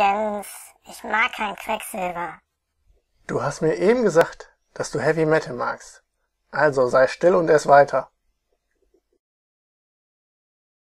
Jens, ich mag kein Quecksilber. Du hast mir eben gesagt, dass du Heavy Metal magst. Also sei still und ess weiter.